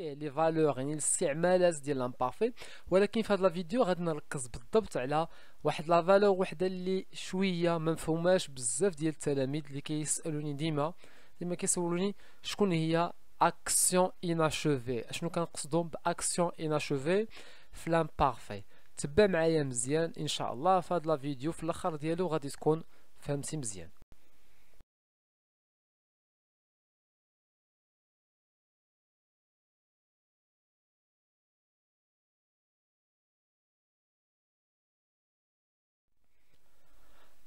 فيه لي فالور يعني الاستعمالات ديال لامبارفي ولكن في هاد لا فيديو غادي نركز بالضبط على واحد لا فالور وحده اللي شويه ما مفهوماش بزاف ديال التلاميذ اللي كيسالوني ديما ديما كيسولوني شكون هي اكسيون اناشوفي اشنو كنقصدوا باكسيون اناشوفي في لامبارفي تبع معايا مزيان ان شاء الله في هاد لا فيديو في الاخر ديالو غادي تكون فهمتي مزيان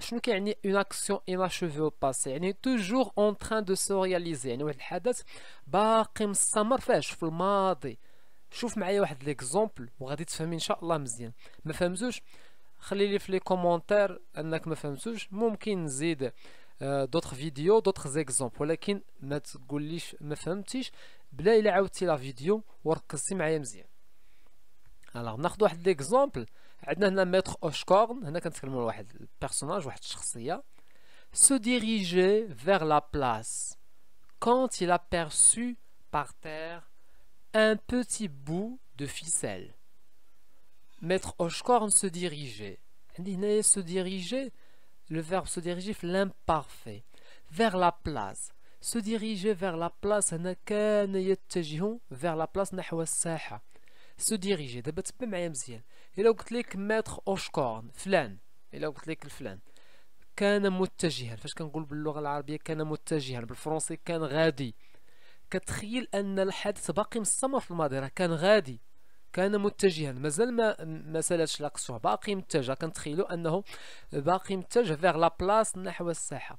Si nous une action inachevée au passé, elle est toujours en train de se réaliser. Elle a dit, bah, quand je suis femme, je je vous un exemple, vous vous je vous un exemple, vous je vais vous un exemple, je vais vous un exemple, je vous je vais vous alors ناخذ واحد On عندنا هنا ميتر اوشكورن هنا كنتكلموا واحد واحد الشخصيه se dirigeait vers la place quand il aperçut par terre un petit bout de ficelle. Maître Oshkorn se dirigeait. Il se diriger ». le verbe se diriger l'imparfait, vers la place. Se diriger vers la place, vers la place, سو ديريجي دابا تبع معايا مزيان الا قلت لك ماتر اوشكورن فلان الا قلت لك الفلان كان متجها فاش كنقول باللغه العربيه كان متجها بالفرنسي كان غادي كتخيل ان الحادث باقي مستمر في الماضي راه كان غادي كان متجها مازال ما ما سالاتش لا باقي متجه كنتخيلوا انه باقي متجه فيغ لا بلاص نحو الساحه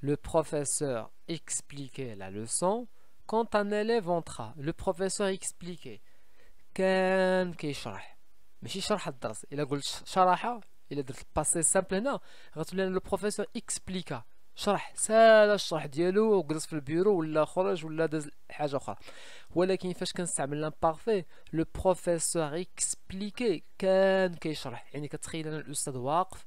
Le professeur expliquait la leçon quand un élève entra. Le professeur expliquait. كان كيشرح ماشي شرح الدرس الا قلت شرح الا درت الباسي سامبل هنا غتولي لو بروفيسور اكسبليكا شرح سالا الشرح ديالو وجلس في البيرو ولا خرج ولا داز حاجه اخرى ولكن فاش كنستعمل لامبارفي لو بروفيسور اكسبليكي كان كيشرح يعني كتخيل ان الاستاذ واقف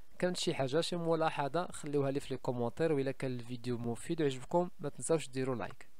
كانت شي حاجه شي ملاحظه خليوها لي في لي كومونتير و الا كان الفيديو مفيد وعجبكم ما تنساوش ديروا لايك